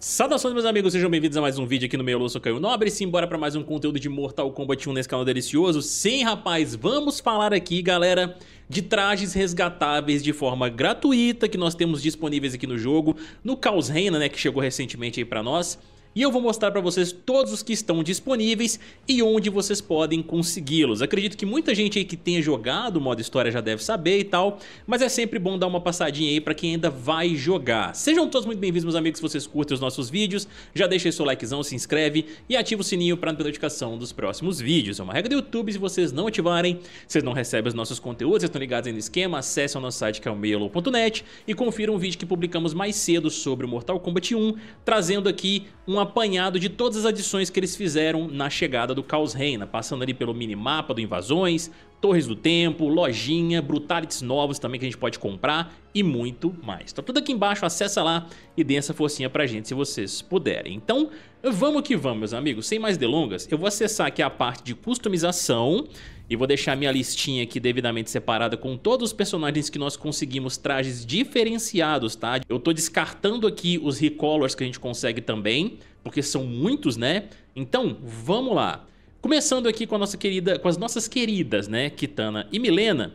Saudações meus amigos, sejam bem-vindos a mais um vídeo aqui no meu Eu Caio Nobre bora para mais um conteúdo de Mortal Kombat 1 nesse canal delicioso Sim rapaz, vamos falar aqui galera de trajes resgatáveis de forma gratuita que nós temos disponíveis aqui no jogo No Caos Reina né, que chegou recentemente aí para nós e eu vou mostrar para vocês todos os que estão disponíveis e onde vocês podem consegui-los. Acredito que muita gente aí que tenha jogado o modo história já deve saber e tal, mas é sempre bom dar uma passadinha aí para quem ainda vai jogar. Sejam todos muito bem-vindos, meus amigos, se vocês curtem os nossos vídeos, já deixa seu likezão, se inscreve e ativa o sininho para não notificação dos próximos vídeos. É uma regra do YouTube, se vocês não ativarem, vocês não recebem os nossos conteúdos, estão ligados aí no esquema, acessem o nosso site que é o meiolo.net e confiram um vídeo que publicamos mais cedo sobre o Mortal Kombat 1, trazendo aqui uma apanhado de todas as adições que eles fizeram na chegada do Caos Reina, passando ali pelo minimapa do Invasões, Torres do Tempo, Lojinha, Brutalities novos também que a gente pode comprar e muito mais. Tá tudo aqui embaixo, acessa lá e dê essa forcinha pra gente se vocês puderem. Então, vamos que vamos, meus amigos. Sem mais delongas, eu vou acessar aqui a parte de customização e vou deixar minha listinha aqui devidamente separada com todos os personagens que nós conseguimos trajes diferenciados, tá? Eu tô descartando aqui os recolors que a gente consegue também, porque são muitos, né? Então, vamos lá. Começando aqui com a nossa querida, com as nossas queridas, né, Kitana e Milena.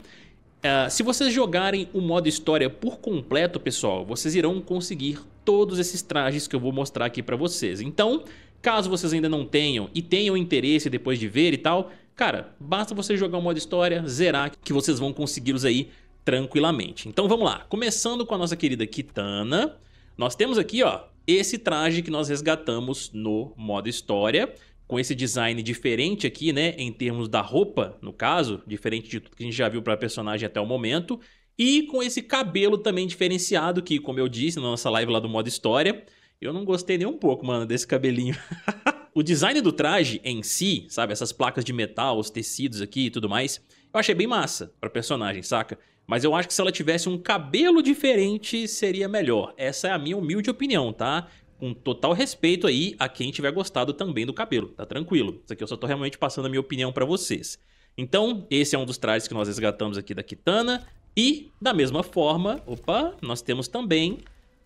Uh, se vocês jogarem o modo história por completo, pessoal, vocês irão conseguir todos esses trajes que eu vou mostrar aqui para vocês. Então, caso vocês ainda não tenham e tenham interesse depois de ver e tal, Cara, basta você jogar o modo história, zerar, que vocês vão consegui-los aí tranquilamente. Então vamos lá, começando com a nossa querida Kitana, nós temos aqui ó, esse traje que nós resgatamos no modo história, com esse design diferente aqui, né, em termos da roupa, no caso, diferente de tudo que a gente já viu para personagem até o momento, e com esse cabelo também diferenciado, que como eu disse na nossa live lá do modo história, eu não gostei nem um pouco, mano, desse cabelinho. O design do traje em si, sabe? Essas placas de metal, os tecidos aqui e tudo mais, eu achei bem massa pra personagem, saca? Mas eu acho que se ela tivesse um cabelo diferente, seria melhor. Essa é a minha humilde opinião, tá? Com total respeito aí a quem tiver gostado também do cabelo, tá tranquilo. Isso aqui eu só tô realmente passando a minha opinião pra vocês. Então, esse é um dos trajes que nós resgatamos aqui da Kitana. E, da mesma forma, opa, nós temos também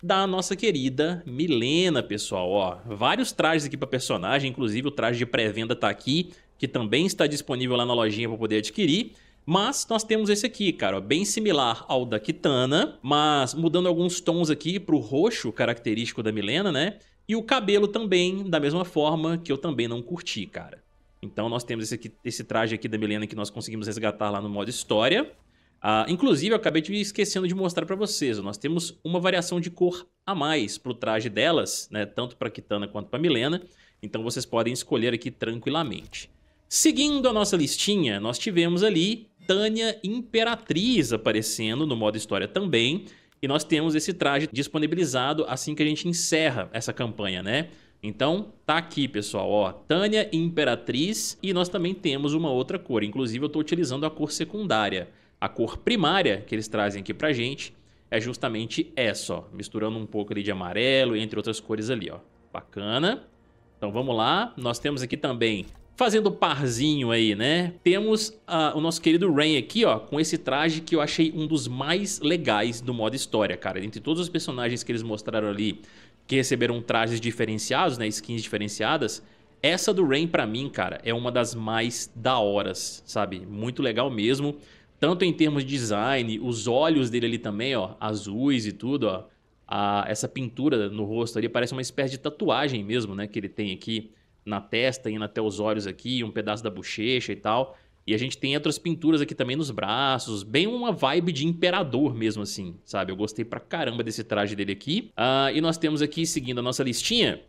da nossa querida Milena, pessoal. Ó, vários trajes aqui para personagem, inclusive o traje de pré-venda tá aqui, que também está disponível lá na lojinha para poder adquirir. Mas nós temos esse aqui, cara, bem similar ao da Kitana, mas mudando alguns tons aqui pro roxo característico da Milena, né? E o cabelo também, da mesma forma, que eu também não curti, cara. Então nós temos esse, aqui, esse traje aqui da Milena que nós conseguimos resgatar lá no modo história. Ah, inclusive, eu acabei de esquecendo de mostrar para vocês. Nós temos uma variação de cor a mais para o traje delas, né, tanto para Kitana quanto para Milena. Então vocês podem escolher aqui tranquilamente. Seguindo a nossa listinha, nós tivemos ali Tânia Imperatriz aparecendo no modo história também. E nós temos esse traje disponibilizado assim que a gente encerra essa campanha, né? Então, tá aqui, pessoal, ó, Tânia Imperatriz e nós também temos uma outra cor. Inclusive, eu tô utilizando a cor secundária. A cor primária que eles trazem aqui pra gente é justamente essa, ó, misturando um pouco ali de amarelo, entre outras cores ali, ó. Bacana. Então vamos lá, nós temos aqui também, fazendo parzinho aí, né? Temos uh, o nosso querido Rain aqui, ó, com esse traje que eu achei um dos mais legais do modo história, cara. Entre todos os personagens que eles mostraram ali, que receberam trajes diferenciados, né, skins diferenciadas, essa do Rain pra mim, cara, é uma das mais da horas, sabe? Muito legal mesmo tanto em termos de design, os olhos dele ali também, ó, azuis e tudo, ó. A, essa pintura no rosto ali parece uma espécie de tatuagem mesmo, né? Que ele tem aqui na testa, indo até os olhos aqui, um pedaço da bochecha e tal. E a gente tem outras pinturas aqui também nos braços, bem uma vibe de imperador mesmo assim, sabe? Eu gostei pra caramba desse traje dele aqui. Uh, e nós temos aqui, seguindo a nossa listinha,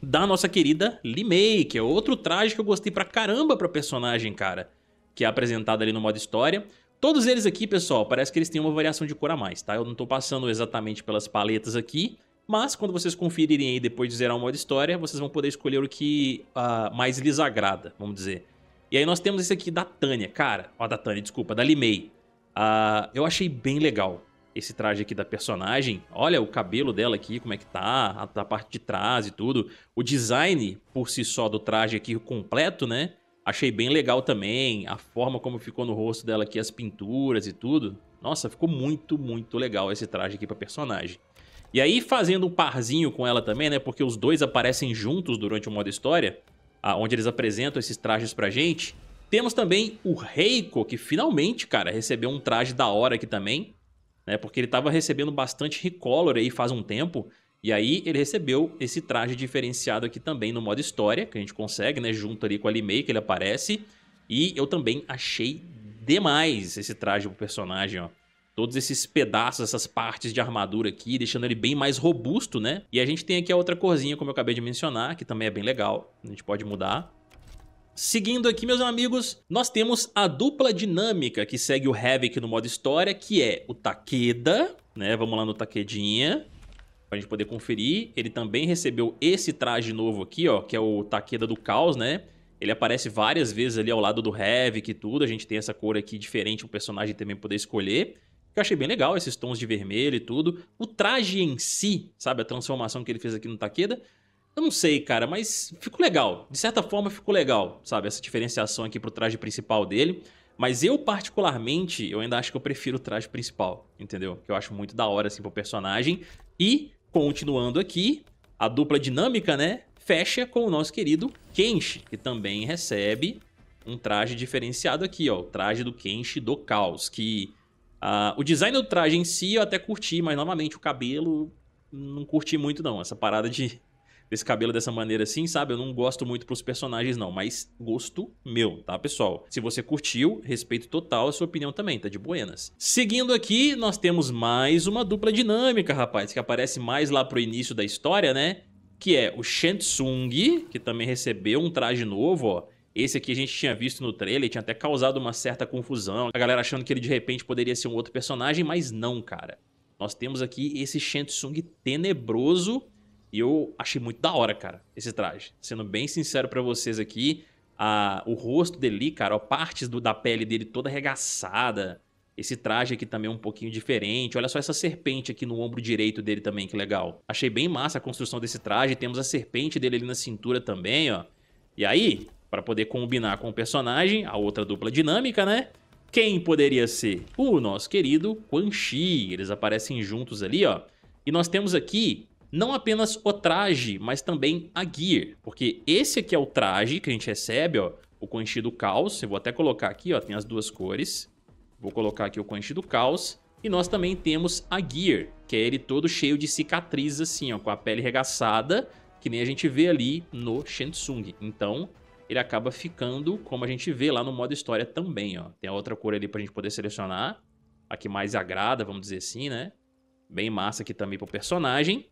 da nossa querida Limei, que é outro traje que eu gostei pra caramba pra personagem, cara. Que é apresentado ali no modo história. Todos eles aqui, pessoal, parece que eles têm uma variação de cor a mais, tá? Eu não estou passando exatamente pelas paletas aqui, mas quando vocês conferirem aí depois de zerar o modo história, vocês vão poder escolher o que uh, mais lhes agrada, vamos dizer. E aí nós temos esse aqui da Tânia, cara, ó, da Tânia, desculpa, da Limei. Uh, eu achei bem legal esse traje aqui da personagem. Olha o cabelo dela aqui, como é que tá, a, a parte de trás e tudo. O design por si só do traje aqui completo, né? Achei bem legal também a forma como ficou no rosto dela aqui, as pinturas e tudo. Nossa, ficou muito, muito legal esse traje aqui pra personagem. E aí, fazendo um parzinho com ela também, né? Porque os dois aparecem juntos durante o modo história, onde eles apresentam esses trajes pra gente. Temos também o Reiko, que finalmente, cara, recebeu um traje da hora aqui também, né? Porque ele tava recebendo bastante Recolor aí faz um tempo. E aí ele recebeu esse traje diferenciado aqui também no modo história, que a gente consegue, né? Junto ali com a Limei, que ele aparece. E eu também achei demais esse traje pro personagem, ó. Todos esses pedaços, essas partes de armadura aqui, deixando ele bem mais robusto, né? E a gente tem aqui a outra corzinha, como eu acabei de mencionar, que também é bem legal. A gente pode mudar. Seguindo aqui, meus amigos, nós temos a dupla dinâmica que segue o Havoc no modo história, que é o Takeda, né? Vamos lá no Takedinha pra gente poder conferir. Ele também recebeu esse traje novo aqui, ó, que é o Takeda do Caos, né? Ele aparece várias vezes ali ao lado do Havik e tudo. A gente tem essa cor aqui diferente, o personagem também poder escolher. Eu achei bem legal esses tons de vermelho e tudo. O traje em si, sabe? A transformação que ele fez aqui no Takeda. Eu não sei, cara, mas ficou legal. De certa forma, ficou legal, sabe? Essa diferenciação aqui pro traje principal dele. Mas eu, particularmente, eu ainda acho que eu prefiro o traje principal, entendeu? Que eu acho muito da hora, assim, pro personagem. E Continuando aqui, a dupla dinâmica, né? Fecha com o nosso querido Kenshi, que também recebe um traje diferenciado aqui, ó. O traje do Kenshi do Caos, que... Uh, o design do traje em si eu até curti, mas novamente o cabelo não curti muito não. Essa parada de esse cabelo dessa maneira assim, sabe? Eu não gosto muito pros personagens, não. Mas gosto meu, tá, pessoal? Se você curtiu, respeito total a sua opinião também, tá de buenas. Seguindo aqui, nós temos mais uma dupla dinâmica, rapaz, que aparece mais lá pro início da história, né? Que é o Shansung, que também recebeu um traje novo, ó. Esse aqui a gente tinha visto no trailer, tinha até causado uma certa confusão. A galera achando que ele de repente poderia ser um outro personagem, mas não, cara. Nós temos aqui esse Shansung tenebroso e eu achei muito da hora, cara, esse traje. Sendo bem sincero para vocês aqui, a, o rosto dele, cara, ó, partes do, da pele dele toda arregaçada. Esse traje aqui também é um pouquinho diferente. Olha só essa serpente aqui no ombro direito dele também, que legal. Achei bem massa a construção desse traje. Temos a serpente dele ali na cintura também, ó. E aí, para poder combinar com o personagem, a outra dupla dinâmica, né? Quem poderia ser? O nosso querido Quan Chi. Eles aparecem juntos ali, ó. E nós temos aqui não apenas o traje, mas também a gear. Porque esse aqui é o traje que a gente recebe, ó, o Quanxi do Caos. Eu vou até colocar aqui, ó, tem as duas cores. Vou colocar aqui o Quanxi do Caos. E nós também temos a gear, que é ele todo cheio de cicatriz assim, ó, com a pele regaçada, que nem a gente vê ali no Shensung. Então, ele acaba ficando como a gente vê lá no modo história também, ó. Tem a outra cor ali pra gente poder selecionar, a que mais agrada, vamos dizer assim, né? Bem massa aqui também pro personagem.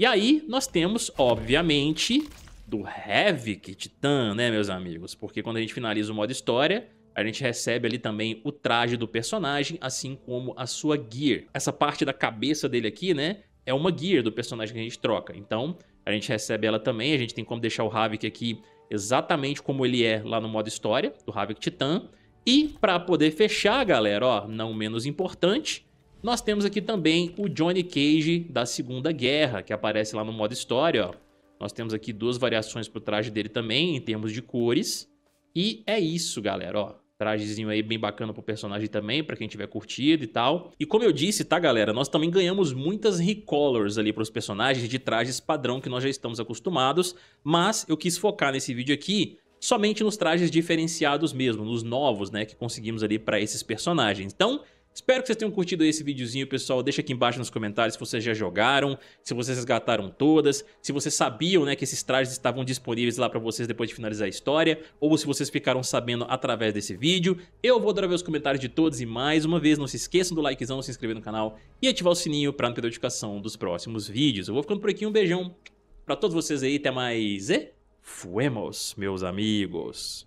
E aí nós temos, obviamente, do Havik Titã, né, meus amigos? Porque quando a gente finaliza o modo história, a gente recebe ali também o traje do personagem, assim como a sua gear. Essa parte da cabeça dele aqui, né, é uma gear do personagem que a gente troca. Então, a gente recebe ela também, a gente tem como deixar o Havik aqui exatamente como ele é lá no modo história, do Havik Titã. E para poder fechar, galera, ó, não menos importante, nós temos aqui também o Johnny Cage da Segunda Guerra, que aparece lá no modo história. Ó. Nós temos aqui duas variações pro traje dele também, em termos de cores. E é isso, galera, ó. Trajezinho aí bem bacana pro personagem também, para quem tiver curtido e tal. E como eu disse, tá, galera? Nós também ganhamos muitas recolors ali pros personagens de trajes padrão que nós já estamos acostumados. Mas eu quis focar nesse vídeo aqui somente nos trajes diferenciados mesmo, nos novos, né? Que conseguimos ali para esses personagens. Então, Espero que vocês tenham curtido esse videozinho, pessoal. Deixa aqui embaixo nos comentários se vocês já jogaram, se vocês resgataram todas, se vocês sabiam né, que esses trajes estavam disponíveis lá pra vocês depois de finalizar a história, ou se vocês ficaram sabendo através desse vídeo. Eu vou adorar ver os comentários de todos e mais uma vez, não se esqueçam do likezão, se inscrever no canal e ativar o sininho pra não perder notificação dos próximos vídeos. Eu vou ficando por aqui, um beijão pra todos vocês aí, até mais e fuemos, meus amigos!